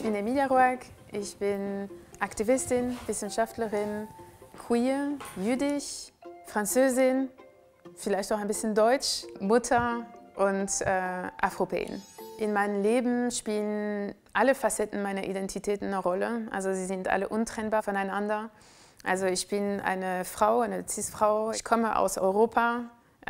Ich bin Emilia Roack, ich bin Aktivistin, Wissenschaftlerin, queer, jüdisch, Französin, vielleicht auch ein bisschen Deutsch, Mutter und äh, Afropäin. In meinem Leben spielen alle Facetten meiner Identitäten eine Rolle, also sie sind alle untrennbar voneinander. Also ich bin eine Frau, eine Cis-Frau, ich komme aus Europa,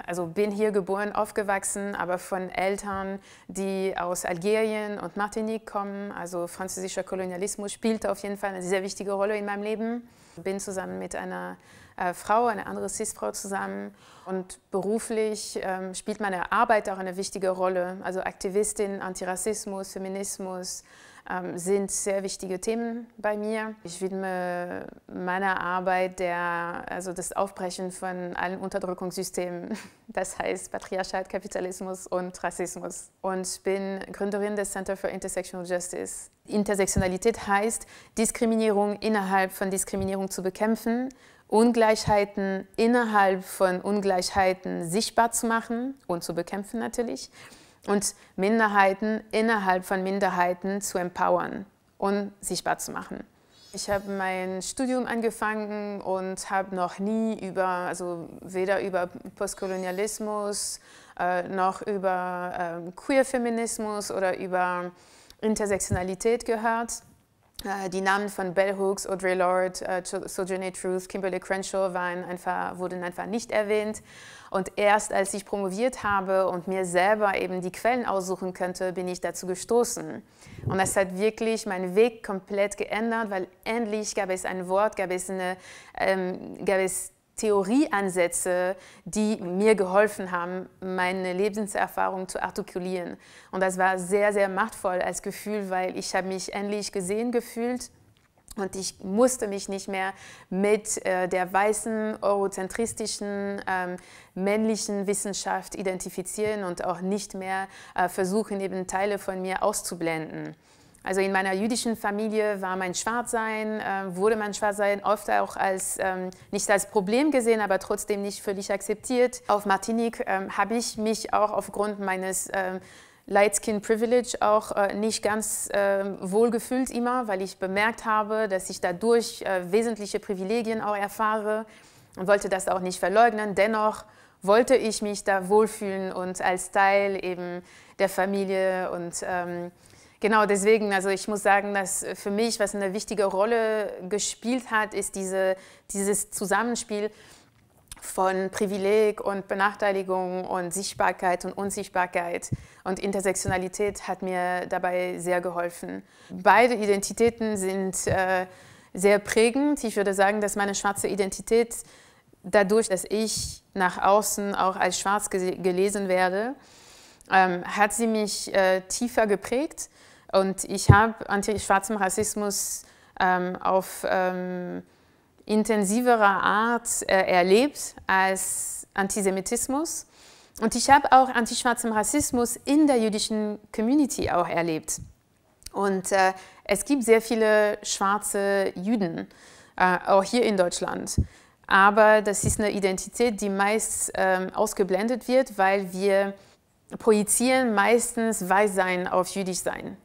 also bin hier geboren, aufgewachsen, aber von Eltern, die aus Algerien und Martinique kommen. Also französischer Kolonialismus spielt auf jeden Fall eine sehr wichtige Rolle in meinem Leben. Bin zusammen mit einer äh, Frau, eine andere CIS-Frau zusammen. Und beruflich ähm, spielt meine Arbeit auch eine wichtige Rolle. Also Aktivistin, Antirassismus, Feminismus ähm, sind sehr wichtige Themen bei mir. Ich widme meiner Arbeit der, also das Aufbrechen von allen Unterdrückungssystemen, das heißt Patriarchat, Kapitalismus und Rassismus. Und bin Gründerin des Center for Intersectional Justice. Intersektionalität heißt, Diskriminierung innerhalb von Diskriminierung zu bekämpfen Ungleichheiten innerhalb von Ungleichheiten sichtbar zu machen und zu bekämpfen natürlich und Minderheiten innerhalb von Minderheiten zu empowern und sichtbar zu machen. Ich habe mein Studium angefangen und habe noch nie über, also weder über Postkolonialismus äh, noch über äh, Queerfeminismus oder über Intersektionalität gehört. Äh, die Namen von Bell Hooks, Audre Lorde, äh, Sojourner Truth, Kimberly Crenshaw waren einfach, wurden einfach nicht erwähnt. Und erst als ich promoviert habe und mir selber eben die Quellen aussuchen könnte, bin ich dazu gestoßen. Und das hat wirklich meinen Weg komplett geändert, weil endlich gab es ein Wort, gab es, eine, ähm, gab es Theorieansätze, die mir geholfen haben, meine Lebenserfahrung zu artikulieren. Und das war sehr, sehr machtvoll als Gefühl, weil ich habe mich endlich gesehen gefühlt und ich musste mich nicht mehr mit äh, der weißen, eurozentristischen, ähm, männlichen Wissenschaft identifizieren und auch nicht mehr äh, versuchen, eben Teile von mir auszublenden. Also in meiner jüdischen Familie war mein Schwarzsein, äh, wurde mein Schwarzsein oft auch als, ähm, nicht als Problem gesehen, aber trotzdem nicht völlig akzeptiert. Auf Martinique ähm, habe ich mich auch aufgrund meines ähm, Light Skin Privilege auch äh, nicht ganz äh, wohl gefühlt immer, weil ich bemerkt habe, dass ich dadurch äh, wesentliche Privilegien auch erfahre und wollte das auch nicht verleugnen. Dennoch wollte ich mich da wohlfühlen und als Teil eben der Familie und ähm, Genau, deswegen, also ich muss sagen, dass für mich, was eine wichtige Rolle gespielt hat, ist diese, dieses Zusammenspiel von Privileg und Benachteiligung und Sichtbarkeit und Unsichtbarkeit. Und Intersektionalität hat mir dabei sehr geholfen. Beide Identitäten sind äh, sehr prägend. Ich würde sagen, dass meine schwarze Identität dadurch, dass ich nach außen auch als schwarz gelesen werde, ähm, hat sie mich äh, tiefer geprägt und ich habe antischwarzen Rassismus ähm, auf ähm, intensiverer Art äh, erlebt als Antisemitismus. Und ich habe auch antischwarzen Rassismus in der jüdischen Community auch erlebt. Und äh, es gibt sehr viele schwarze Juden, äh, auch hier in Deutschland. Aber das ist eine Identität, die meist ähm, ausgeblendet wird, weil wir projizieren meistens Weißsein auf Jüdischsein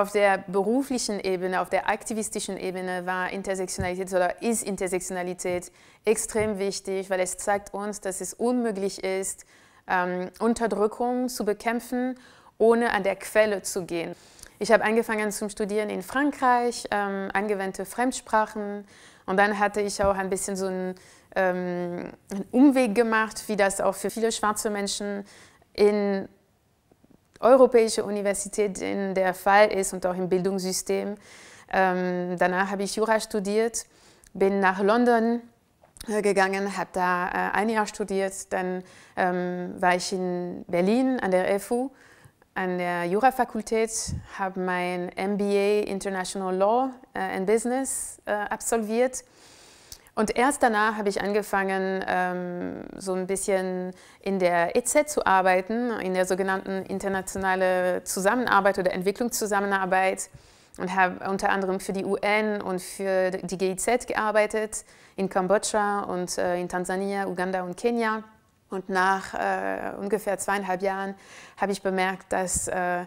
auf der beruflichen Ebene, auf der aktivistischen Ebene war Intersektionalität oder ist Intersektionalität extrem wichtig, weil es zeigt uns, dass es unmöglich ist, ähm, Unterdrückung zu bekämpfen, ohne an der Quelle zu gehen. Ich habe angefangen zum Studieren in Frankreich, ähm, angewandte Fremdsprachen und dann hatte ich auch ein bisschen so einen, ähm, einen Umweg gemacht, wie das auch für viele schwarze Menschen in europäische Universität in der Fall ist und auch im Bildungssystem. Ähm, danach habe ich Jura studiert, bin nach London äh, gegangen, habe da äh, ein Jahr studiert, dann ähm, war ich in Berlin an der FU, an der Jurafakultät, habe mein MBA International Law äh, and Business äh, absolviert und erst danach habe ich angefangen, ähm, so ein bisschen in der EZ zu arbeiten, in der sogenannten internationale Zusammenarbeit oder Entwicklungszusammenarbeit und habe unter anderem für die UN und für die GIZ gearbeitet, in Kambodscha und äh, in Tansania, Uganda und Kenia. Und nach äh, ungefähr zweieinhalb Jahren habe ich bemerkt, dass äh,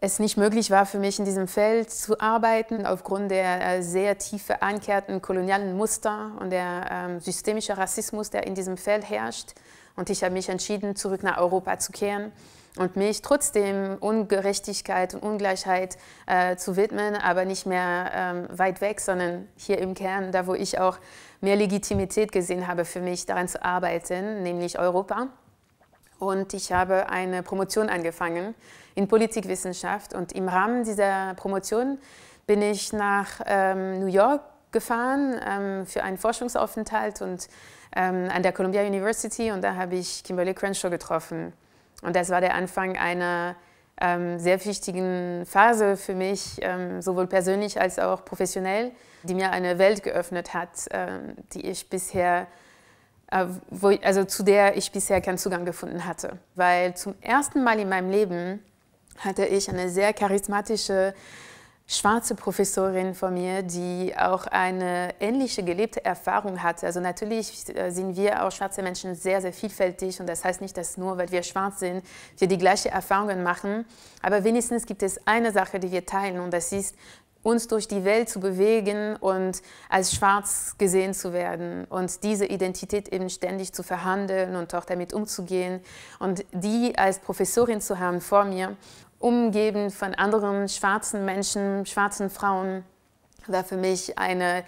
es nicht möglich war für mich in diesem Feld zu arbeiten, aufgrund der äh, sehr tief verankerten kolonialen Muster und der ähm, systemische Rassismus, der in diesem Feld herrscht. Und ich habe mich entschieden, zurück nach Europa zu kehren und mich trotzdem Ungerechtigkeit und Ungleichheit äh, zu widmen, aber nicht mehr ähm, weit weg, sondern hier im Kern, da wo ich auch mehr Legitimität gesehen habe für mich, daran zu arbeiten, nämlich Europa. Und ich habe eine Promotion angefangen in Politikwissenschaft. Und im Rahmen dieser Promotion bin ich nach ähm, New York gefahren ähm, für einen Forschungsaufenthalt und ähm, an der Columbia University und da habe ich Kimberly Crenshaw getroffen. Und das war der Anfang einer ähm, sehr wichtigen Phase für mich, ähm, sowohl persönlich als auch professionell, die mir eine Welt geöffnet hat, ähm, die ich bisher äh, wo, also zu der ich bisher keinen Zugang gefunden hatte. Weil zum ersten Mal in meinem Leben hatte ich eine sehr charismatische schwarze Professorin von mir, die auch eine ähnliche gelebte Erfahrung hatte. Also natürlich äh, sind wir auch schwarze Menschen sehr, sehr vielfältig und das heißt nicht, dass nur, weil wir schwarz sind, wir die gleichen Erfahrungen machen. Aber wenigstens gibt es eine Sache, die wir teilen und das ist, uns durch die Welt zu bewegen und als schwarz gesehen zu werden und diese Identität eben ständig zu verhandeln und auch damit umzugehen und die als Professorin zu haben vor mir umgeben von anderen schwarzen Menschen, schwarzen Frauen, war für mich eine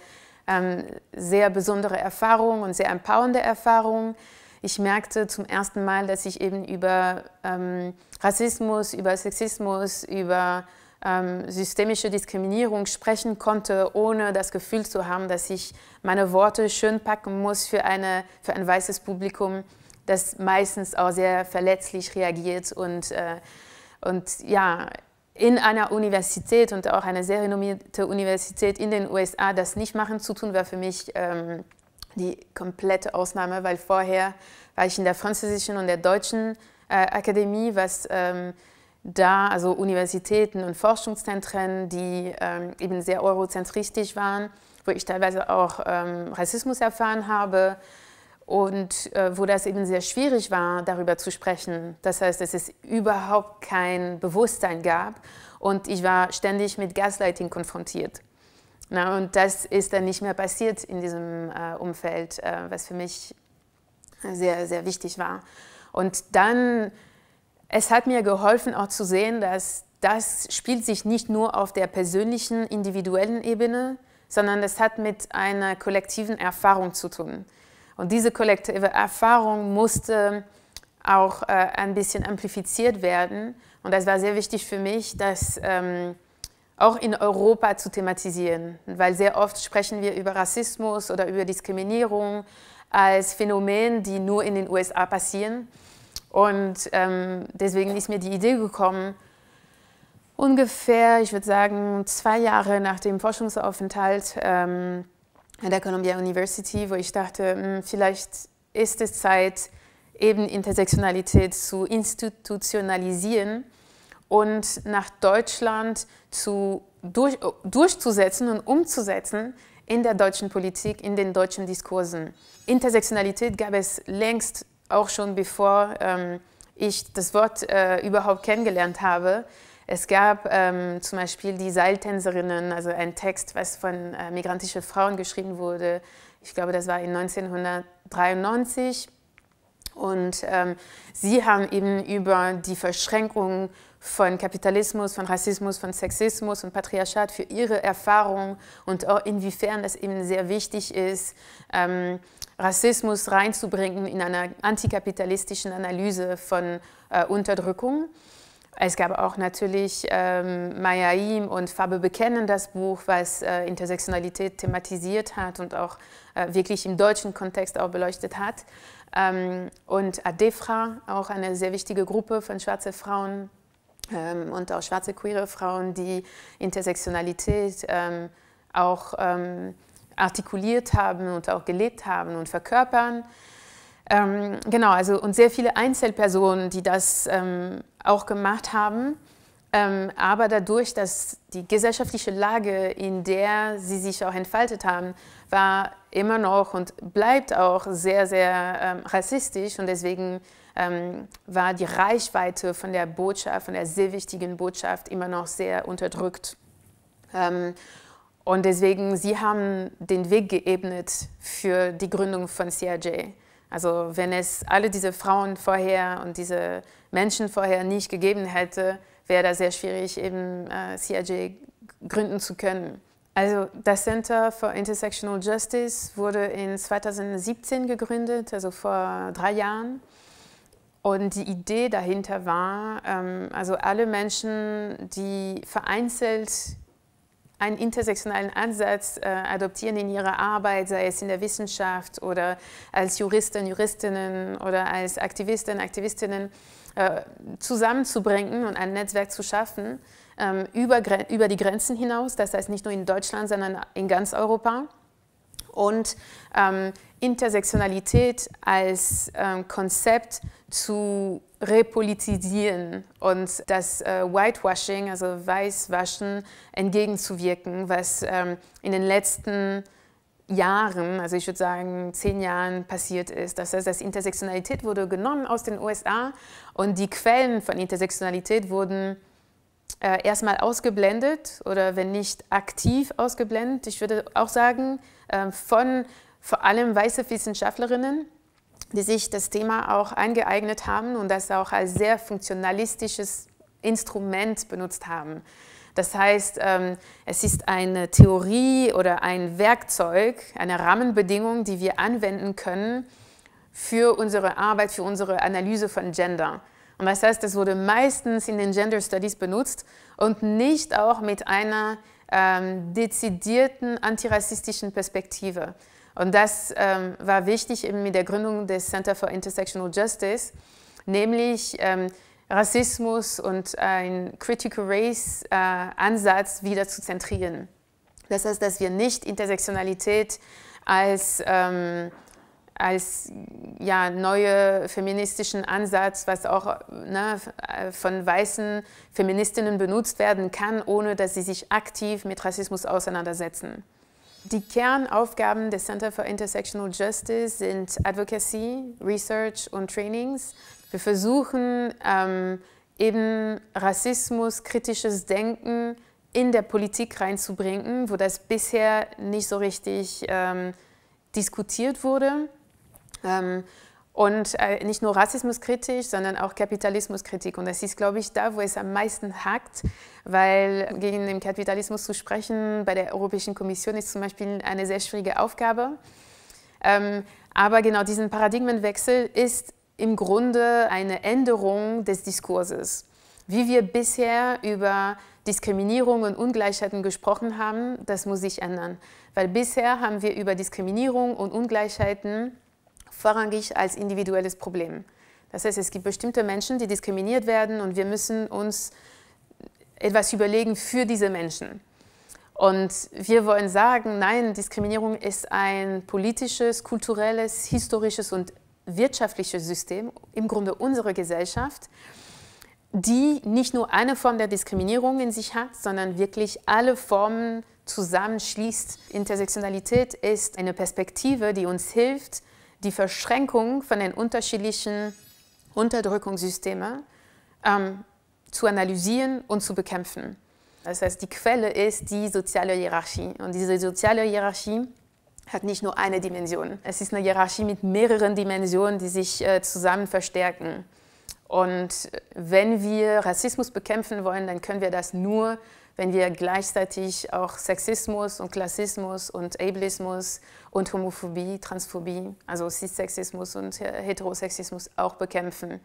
ähm, sehr besondere Erfahrung und sehr empowernde Erfahrung. Ich merkte zum ersten Mal, dass ich eben über ähm, Rassismus, über Sexismus, über ähm, systemische Diskriminierung sprechen konnte, ohne das Gefühl zu haben, dass ich meine Worte schön packen muss für, eine, für ein weißes Publikum, das meistens auch sehr verletzlich reagiert und äh, und ja, in einer Universität und auch einer sehr renommierten Universität in den USA das nicht machen zu tun, war für mich ähm, die komplette Ausnahme, weil vorher war ich in der französischen und der deutschen äh, Akademie, was ähm, da, also Universitäten und Forschungszentren, die ähm, eben sehr eurozentristisch waren, wo ich teilweise auch ähm, Rassismus erfahren habe und äh, wo das eben sehr schwierig war, darüber zu sprechen. Das heißt, dass es überhaupt kein Bewusstsein gab und ich war ständig mit Gaslighting konfrontiert. Na, und das ist dann nicht mehr passiert in diesem äh, Umfeld, äh, was für mich sehr, sehr wichtig war. Und dann, es hat mir geholfen auch zu sehen, dass das spielt sich nicht nur auf der persönlichen, individuellen Ebene, sondern das hat mit einer kollektiven Erfahrung zu tun. Und diese kollektive Erfahrung musste auch äh, ein bisschen amplifiziert werden. Und das war sehr wichtig für mich, das ähm, auch in Europa zu thematisieren, weil sehr oft sprechen wir über Rassismus oder über Diskriminierung als Phänomen, die nur in den USA passieren. Und ähm, deswegen ist mir die Idee gekommen, ungefähr, ich würde sagen, zwei Jahre nach dem Forschungsaufenthalt, ähm, an der Columbia University, wo ich dachte, hm, vielleicht ist es Zeit, eben Intersektionalität zu institutionalisieren und nach Deutschland zu, durch, durchzusetzen und umzusetzen in der deutschen Politik, in den deutschen Diskursen. Intersektionalität gab es längst auch schon bevor ähm, ich das Wort äh, überhaupt kennengelernt habe. Es gab ähm, zum Beispiel die Seiltänzerinnen, also ein Text, was von äh, migrantischen Frauen geschrieben wurde. Ich glaube, das war in 1993. Und ähm, sie haben eben über die Verschränkung von Kapitalismus, von Rassismus, von Sexismus und Patriarchat für ihre Erfahrung und auch inwiefern das eben sehr wichtig ist, ähm, Rassismus reinzubringen in einer antikapitalistischen Analyse von äh, Unterdrückung. Es gab auch natürlich ähm, Maya und Farbe Bekennen, das Buch, was äh, Intersektionalität thematisiert hat und auch äh, wirklich im deutschen Kontext auch beleuchtet hat. Ähm, und ADEFRA, auch eine sehr wichtige Gruppe von schwarzen Frauen ähm, und auch schwarze queere Frauen, die Intersektionalität ähm, auch ähm, artikuliert haben und auch gelebt haben und verkörpern. Ähm, genau, also und sehr viele Einzelpersonen, die das ähm, auch gemacht haben. Ähm, aber dadurch, dass die gesellschaftliche Lage, in der sie sich auch entfaltet haben, war immer noch und bleibt auch sehr, sehr ähm, rassistisch. Und deswegen ähm, war die Reichweite von der Botschaft, von der sehr wichtigen Botschaft, immer noch sehr unterdrückt. Ähm, und deswegen, sie haben den Weg geebnet für die Gründung von CRJ. Also wenn es alle diese Frauen vorher und diese Menschen vorher nicht gegeben hätte, wäre das sehr schwierig, eben äh, CIJ gründen zu können. Also das Center for Intersectional Justice wurde in 2017 gegründet, also vor drei Jahren. Und die Idee dahinter war, ähm, also alle Menschen, die vereinzelt einen intersektionalen Ansatz äh, adoptieren in ihrer Arbeit, sei es in der Wissenschaft oder als Juristin, Juristinnen oder als Aktivisten, Aktivistinnen, äh, zusammenzubringen und ein Netzwerk zu schaffen, ähm, über, über die Grenzen hinaus, das heißt nicht nur in Deutschland, sondern in ganz Europa und ähm, Intersektionalität als ähm, Konzept zu repolitisieren und das äh, Whitewashing, also Weißwaschen, entgegenzuwirken, was ähm, in den letzten Jahren, also ich würde sagen zehn Jahren passiert ist. Das heißt, dass Intersektionalität wurde genommen aus den USA und die Quellen von Intersektionalität wurden äh, erstmal ausgeblendet oder wenn nicht aktiv ausgeblendet. Ich würde auch sagen, äh, von vor allem weiße Wissenschaftlerinnen, die sich das Thema auch angeeignet haben und das auch als sehr funktionalistisches Instrument benutzt haben. Das heißt, ähm, es ist eine Theorie oder ein Werkzeug, eine Rahmenbedingung, die wir anwenden können für unsere Arbeit, für unsere Analyse von Gender. Und das heißt, es wurde meistens in den Gender Studies benutzt und nicht auch mit einer ähm, dezidierten antirassistischen Perspektive. Und das ähm, war wichtig eben mit der Gründung des Center for Intersectional Justice, nämlich ähm, Rassismus und ein Critical Race äh, Ansatz wieder zu zentrieren. Das heißt, dass wir nicht Intersektionalität als ähm, als ja, neue feministischen Ansatz, was auch ne, äh, von weißen Feministinnen benutzt werden kann, ohne dass sie sich aktiv mit Rassismus auseinandersetzen. Die Kernaufgaben des Center for Intersectional Justice sind Advocacy, Research und Trainings. Wir versuchen ähm, eben Rassismus, kritisches Denken in der Politik reinzubringen, wo das bisher nicht so richtig ähm, diskutiert wurde. Ähm, und äh, nicht nur rassismuskritisch, sondern auch Kapitalismuskritik. Und das ist, glaube ich, da, wo es am meisten hakt, weil gegen den Kapitalismus zu sprechen bei der Europäischen Kommission ist zum Beispiel eine sehr schwierige Aufgabe. Ähm, aber genau diesen Paradigmenwechsel ist im Grunde eine Änderung des Diskurses. Wie wir bisher über Diskriminierung und Ungleichheiten gesprochen haben, das muss sich ändern. Weil bisher haben wir über Diskriminierung und Ungleichheiten gesprochen vorrangig als individuelles Problem. Das heißt, es gibt bestimmte Menschen, die diskriminiert werden und wir müssen uns etwas überlegen für diese Menschen. Und wir wollen sagen, nein, Diskriminierung ist ein politisches, kulturelles, historisches und wirtschaftliches System, im Grunde unsere Gesellschaft, die nicht nur eine Form der Diskriminierung in sich hat, sondern wirklich alle Formen zusammenschließt. Intersektionalität ist eine Perspektive, die uns hilft, die Verschränkung von den unterschiedlichen Unterdrückungssystemen ähm, zu analysieren und zu bekämpfen. Das heißt, die Quelle ist die soziale Hierarchie. Und diese soziale Hierarchie hat nicht nur eine Dimension. Es ist eine Hierarchie mit mehreren Dimensionen, die sich äh, zusammen verstärken. Und äh, wenn wir Rassismus bekämpfen wollen, dann können wir das nur wenn wir gleichzeitig auch Sexismus und Klassismus und Ableismus und Homophobie, Transphobie, also Cissexismus und Heterosexismus auch bekämpfen.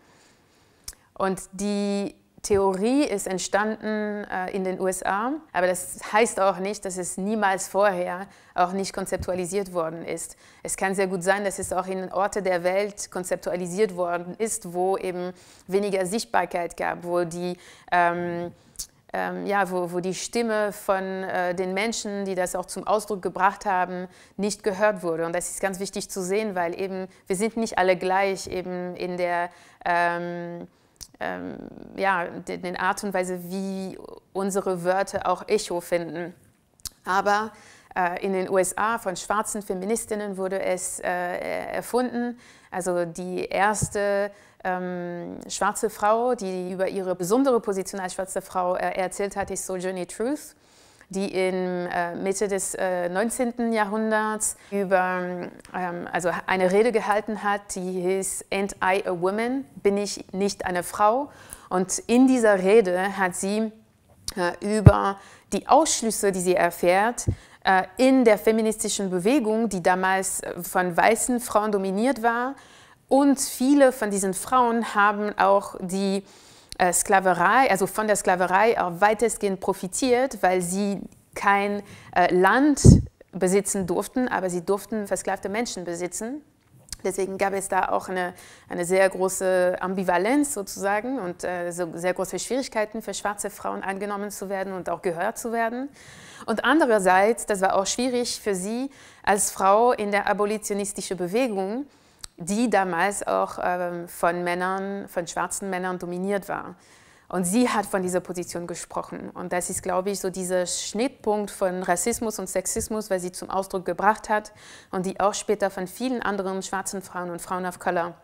Und die Theorie ist entstanden äh, in den USA, aber das heißt auch nicht, dass es niemals vorher auch nicht konzeptualisiert worden ist. Es kann sehr gut sein, dass es auch in Orte der Welt konzeptualisiert worden ist, wo eben weniger Sichtbarkeit gab, wo die ähm, ähm, ja, wo, wo die Stimme von äh, den Menschen, die das auch zum Ausdruck gebracht haben, nicht gehört wurde. Und das ist ganz wichtig zu sehen, weil eben wir sind nicht alle gleich eben in der ähm, ähm, ja, den Art und Weise, wie unsere Wörter auch Echo finden. Aber äh, in den USA von schwarzen Feministinnen wurde es äh, erfunden. Also die erste ähm, schwarze Frau, die über ihre besondere Position als schwarze Frau äh, erzählt hat, ist Sojourner Truth, die in äh, Mitte des äh, 19. Jahrhunderts über, ähm, also eine Rede gehalten hat, die hieß "Ain't I a Woman? Bin ich nicht eine Frau?" Und in dieser Rede hat sie äh, über die Ausschlüsse, die sie erfährt, äh, in der feministischen Bewegung, die damals äh, von weißen Frauen dominiert war, und viele von diesen Frauen haben auch die äh, Sklaverei, also von der Sklaverei auch weitestgehend profitiert, weil sie kein äh, Land besitzen durften, aber sie durften versklavte Menschen besitzen. Deswegen gab es da auch eine, eine sehr große Ambivalenz sozusagen und äh, so sehr große Schwierigkeiten für schwarze Frauen angenommen zu werden und auch gehört zu werden. Und andererseits, das war auch schwierig für sie als Frau in der abolitionistischen Bewegung, die damals auch ähm, von Männern, von schwarzen Männern dominiert war. Und sie hat von dieser Position gesprochen. Und das ist, glaube ich, so dieser Schnittpunkt von Rassismus und Sexismus, weil sie zum Ausdruck gebracht hat und die auch später von vielen anderen schwarzen Frauen und Frauen of Color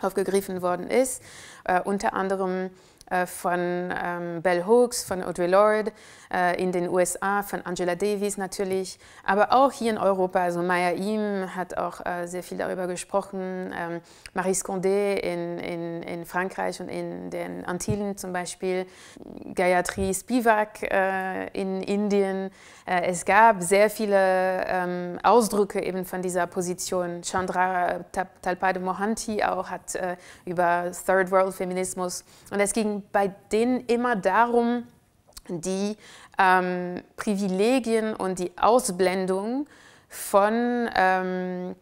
aufgegriffen worden ist. Äh, unter anderem äh, von ähm, Bell Hooks, von Audre Lorde, äh, in den USA, von Angela Davis natürlich, aber auch hier in Europa. Also Maya Im hat auch äh, sehr viel darüber gesprochen, ähm, Marie Scondé in, in, in, Frankreich und in den Antillen zum Beispiel, Gayatri Spivak äh, in Indien. Äh, es gab sehr viele ähm, Ausdrücke eben von dieser Position. Chandra Talpade Mohanty auch hat äh, über Third World Feminismus und es ging bei denen immer darum, die ähm, Privilegien und die Ausblendung von ähm,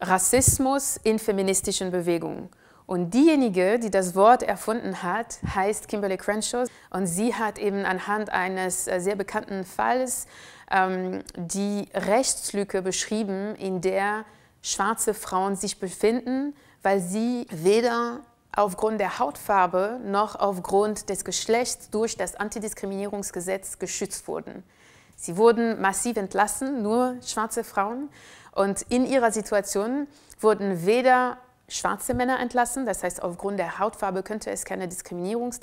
Rassismus in feministischen Bewegungen. Und diejenige, die das Wort erfunden hat, heißt Kimberly Crenshaw. Und sie hat eben anhand eines äh, sehr bekannten Falls ähm, die Rechtslücke beschrieben, in der schwarze Frauen sich befinden, weil sie weder aufgrund der Hautfarbe noch aufgrund des Geschlechts durch das Antidiskriminierungsgesetz geschützt wurden. Sie wurden massiv entlassen, nur schwarze Frauen. Und in ihrer Situation wurden weder schwarze Männer entlassen, das heißt aufgrund der Hautfarbe könnte es keine Diskriminierung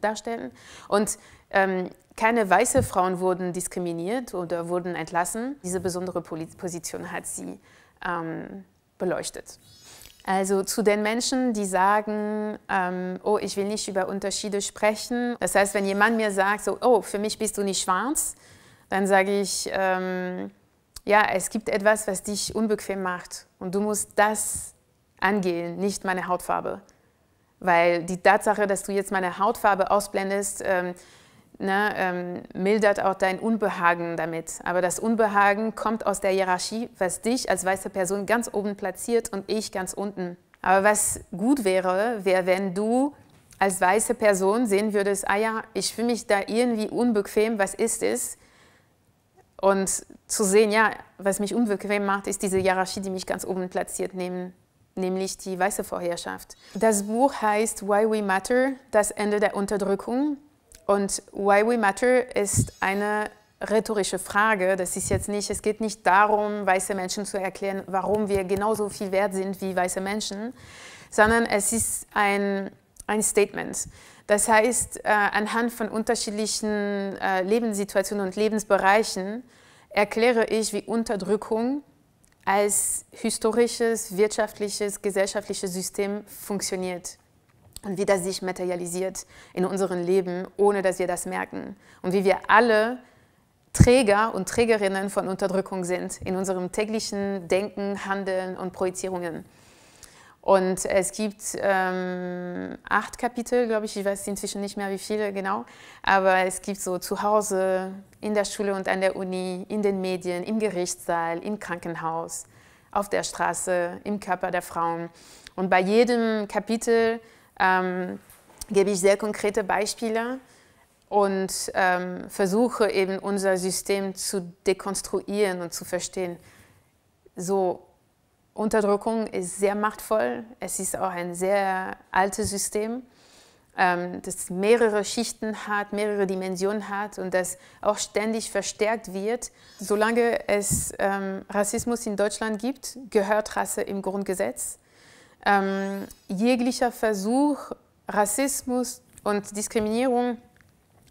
darstellen. Und ähm, keine weiße Frauen wurden diskriminiert oder wurden entlassen. Diese besondere Position hat sie ähm, beleuchtet. Also zu den Menschen, die sagen, ähm, oh, ich will nicht über Unterschiede sprechen. Das heißt, wenn jemand mir sagt, so, oh, für mich bist du nicht schwarz, dann sage ich, ähm, ja, es gibt etwas, was dich unbequem macht und du musst das angehen, nicht meine Hautfarbe. Weil die Tatsache, dass du jetzt meine Hautfarbe ausblendest, ähm, ne, ähm, mildert auch dein Unbehagen damit. Aber das Unbehagen kommt aus der Hierarchie, was dich als weiße Person ganz oben platziert und ich ganz unten. Aber was gut wäre, wäre, wenn du als weiße Person sehen würdest, ah ja, ich fühle mich da irgendwie unbequem, was ist es? Und zu sehen, ja, was mich unbequem macht, ist diese Hierarchie, die mich ganz oben platziert, nehmen nämlich die weiße Vorherrschaft. Das Buch heißt Why We Matter, das Ende der Unterdrückung. Und Why We Matter ist eine rhetorische Frage. Das ist jetzt nicht, es geht nicht darum, weiße Menschen zu erklären, warum wir genauso viel wert sind wie weiße Menschen, sondern es ist ein, ein Statement. Das heißt, äh, anhand von unterschiedlichen äh, Lebenssituationen und Lebensbereichen erkläre ich, wie Unterdrückung als historisches, wirtschaftliches, gesellschaftliches System funktioniert und wie das sich materialisiert in unserem Leben, ohne dass wir das merken. Und wie wir alle Träger und Trägerinnen von Unterdrückung sind in unserem täglichen Denken, Handeln und Projizierungen. Und es gibt ähm, acht Kapitel, glaube ich, ich weiß inzwischen nicht mehr wie viele genau, aber es gibt so zu Hause, in der Schule und an der Uni, in den Medien, im Gerichtssaal, im Krankenhaus, auf der Straße, im Körper der Frauen. Und bei jedem Kapitel ähm, gebe ich sehr konkrete Beispiele und ähm, versuche eben unser System zu dekonstruieren und zu verstehen. So, Unterdrückung ist sehr machtvoll, es ist auch ein sehr altes System, ähm, das mehrere Schichten hat, mehrere Dimensionen hat und das auch ständig verstärkt wird. Solange es ähm, Rassismus in Deutschland gibt, gehört Rasse im Grundgesetz ähm, jeglicher Versuch, Rassismus und Diskriminierung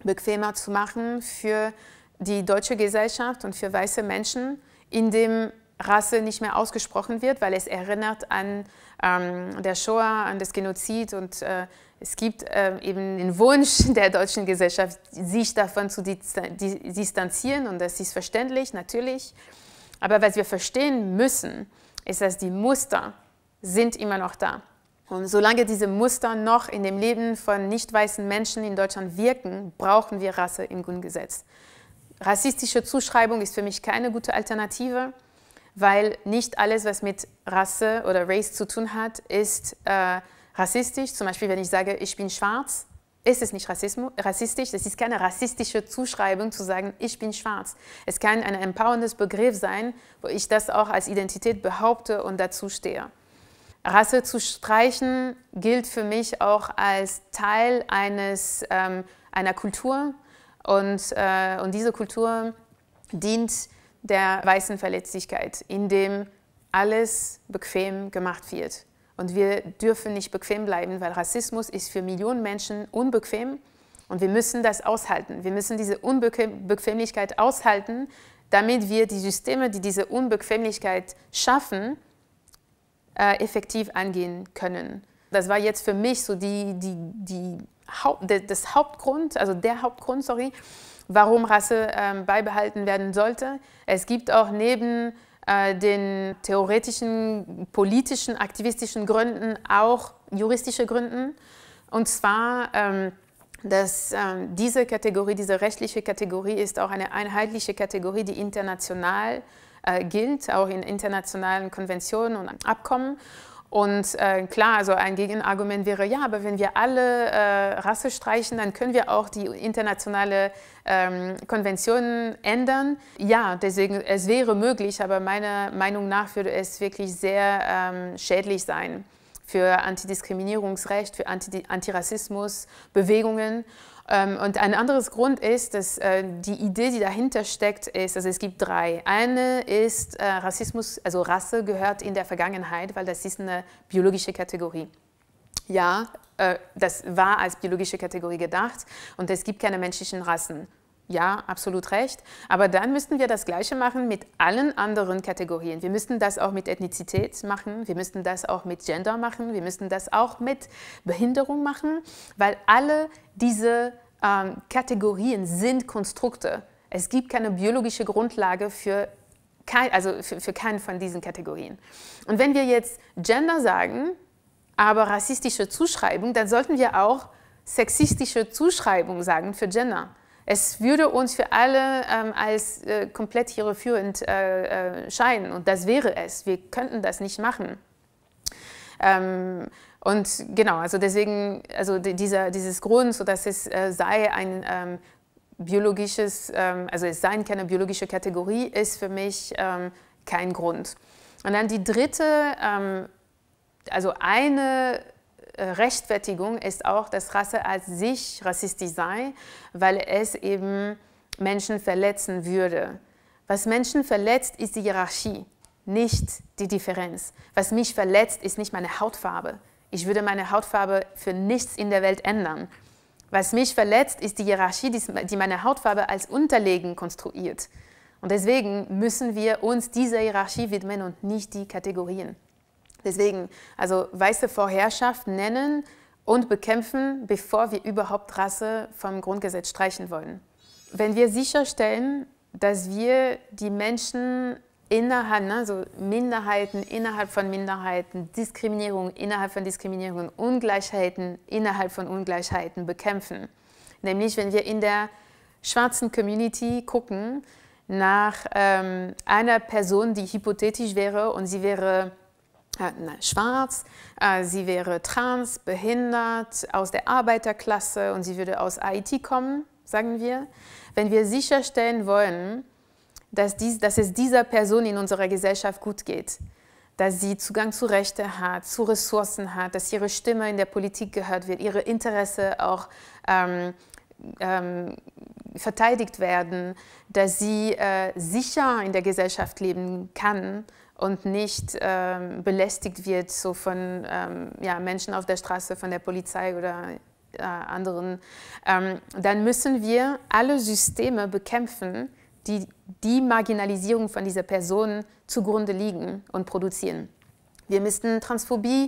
bequemer zu machen für die deutsche Gesellschaft und für weiße Menschen, indem Rasse nicht mehr ausgesprochen wird, weil es erinnert an ähm, der Shoah, an das Genozid und äh, es gibt äh, eben den Wunsch der deutschen Gesellschaft, sich davon zu distanzieren und das ist verständlich, natürlich. Aber was wir verstehen müssen, ist, dass die Muster, sind immer noch da. Und solange diese Muster noch in dem Leben von nicht weißen Menschen in Deutschland wirken, brauchen wir Rasse im Grundgesetz. Rassistische Zuschreibung ist für mich keine gute Alternative, weil nicht alles, was mit Rasse oder Race zu tun hat, ist äh, rassistisch. Zum Beispiel, wenn ich sage, ich bin schwarz, ist es nicht Rassismus, rassistisch. Es ist keine rassistische Zuschreibung zu sagen, ich bin schwarz. Es kann ein empowerndes Begriff sein, wo ich das auch als Identität behaupte und dazu stehe. Rasse zu streichen gilt für mich auch als Teil eines, ähm, einer Kultur und, äh, und diese Kultur dient der weißen Verletzlichkeit, indem alles bequem gemacht wird. Und wir dürfen nicht bequem bleiben, weil Rassismus ist für Millionen Menschen unbequem und wir müssen das aushalten. Wir müssen diese Unbequemlichkeit aushalten, damit wir die Systeme, die diese Unbequemlichkeit schaffen, äh, effektiv angehen können. Das war jetzt für mich so die, die, die Haupt, das Hauptgrund, also der Hauptgrund, sorry, warum Rasse ähm, beibehalten werden sollte. Es gibt auch neben äh, den theoretischen, politischen, aktivistischen Gründen auch juristische Gründen. Und zwar, ähm, dass ähm, diese Kategorie, diese rechtliche Kategorie ist auch eine einheitliche Kategorie, die international äh, äh, gilt, auch in internationalen Konventionen und Abkommen. Und äh, klar, also ein Gegenargument wäre, ja, aber wenn wir alle äh, Rasse streichen, dann können wir auch die internationale ähm, Konventionen ändern. Ja, deswegen, es wäre möglich, aber meiner Meinung nach würde es wirklich sehr ähm, schädlich sein für Antidiskriminierungsrecht, für Anti ähm, und ein anderes Grund ist, dass äh, die Idee, die dahinter steckt, ist, also es gibt drei. Eine ist äh, Rassismus, also Rasse gehört in der Vergangenheit, weil das ist eine biologische Kategorie. Ja, äh, das war als biologische Kategorie gedacht und es gibt keine menschlichen Rassen. Ja, absolut recht. Aber dann müssten wir das Gleiche machen mit allen anderen Kategorien. Wir müssten das auch mit Ethnizität machen, wir müssten das auch mit Gender machen, wir müssten das auch mit Behinderung machen, weil alle diese ähm, Kategorien sind Konstrukte. Es gibt keine biologische Grundlage für, kein, also für, für keinen von diesen Kategorien. Und wenn wir jetzt Gender sagen, aber rassistische Zuschreibung, dann sollten wir auch sexistische Zuschreibung sagen für Gender es würde uns für alle ähm, als äh, komplett irreführend äh, äh, scheinen und das wäre es. Wir könnten das nicht machen. Ähm, und genau, also deswegen, also dieser, dieses Grund, so dass es äh, sei ein ähm, biologisches, ähm, also es sei keine biologische Kategorie, ist für mich ähm, kein Grund. Und dann die dritte, ähm, also eine äh, Rechtfertigung ist auch, dass Rasse als sich rassistisch sei, weil es eben Menschen verletzen würde. Was Menschen verletzt, ist die Hierarchie, nicht die Differenz. Was mich verletzt, ist nicht meine Hautfarbe. Ich würde meine Hautfarbe für nichts in der Welt ändern. Was mich verletzt, ist die Hierarchie, die meine Hautfarbe als unterlegen konstruiert. Und deswegen müssen wir uns dieser Hierarchie widmen und nicht die Kategorien. Deswegen, also weiße Vorherrschaft nennen und bekämpfen, bevor wir überhaupt Rasse vom Grundgesetz streichen wollen. Wenn wir sicherstellen, dass wir die Menschen innerhalb, ne, also Minderheiten innerhalb von Minderheiten, Diskriminierung innerhalb von Diskriminierung, Ungleichheiten innerhalb von Ungleichheiten bekämpfen. Nämlich, wenn wir in der schwarzen Community gucken nach ähm, einer Person, die hypothetisch wäre und sie wäre äh, nein, schwarz, äh, sie wäre trans, behindert, aus der Arbeiterklasse und sie würde aus Haiti kommen, sagen wir. Wenn wir sicherstellen wollen, dass, dies, dass es dieser Person in unserer Gesellschaft gut geht, dass sie Zugang zu Rechten hat, zu Ressourcen hat, dass ihre Stimme in der Politik gehört wird, ihre Interesse auch ähm, ähm, verteidigt werden, dass sie äh, sicher in der Gesellschaft leben kann, und nicht ähm, belästigt wird so von ähm, ja, Menschen auf der Straße, von der Polizei oder äh, anderen, ähm, dann müssen wir alle Systeme bekämpfen, die die Marginalisierung von dieser Person zugrunde liegen und produzieren. Wir müssten Transphobie,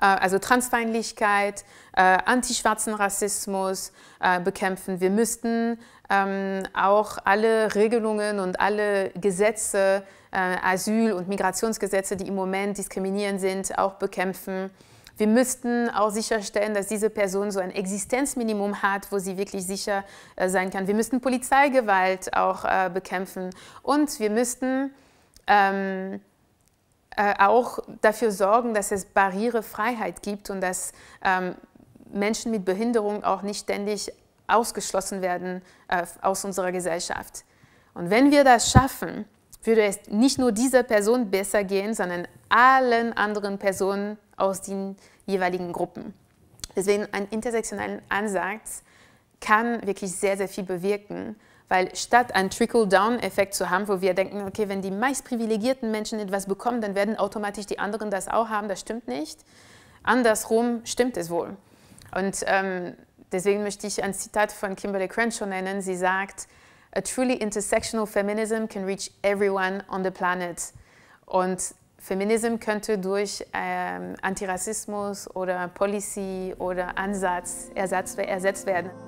äh, also Transfeindlichkeit, äh, antischwarzen Rassismus äh, bekämpfen. Wir müssten ähm, auch alle Regelungen und alle Gesetze äh, Asyl- und Migrationsgesetze, die im Moment diskriminierend sind, auch bekämpfen. Wir müssten auch sicherstellen, dass diese Person so ein Existenzminimum hat, wo sie wirklich sicher äh, sein kann. Wir müssten Polizeigewalt auch äh, bekämpfen und wir müssten ähm, äh, auch dafür sorgen, dass es Barrierefreiheit gibt und dass ähm, Menschen mit Behinderung auch nicht ständig ausgeschlossen werden äh, aus unserer Gesellschaft. Und wenn wir das schaffen, würde es nicht nur dieser Person besser gehen, sondern allen anderen Personen aus den jeweiligen Gruppen. Deswegen ein intersektionalen Ansatz kann wirklich sehr, sehr viel bewirken, weil statt einen Trickle-Down-Effekt zu haben, wo wir denken, okay, wenn die meist privilegierten Menschen etwas bekommen, dann werden automatisch die anderen das auch haben, das stimmt nicht. Andersrum stimmt es wohl. Und ähm, deswegen möchte ich ein Zitat von Kimberly Crenshaw nennen. Sie sagt, a truly intersectional Feminism can reach everyone on the planet. Und Feminism könnte durch ähm, Antirassismus oder Policy oder Ansatz ersetzt, werden.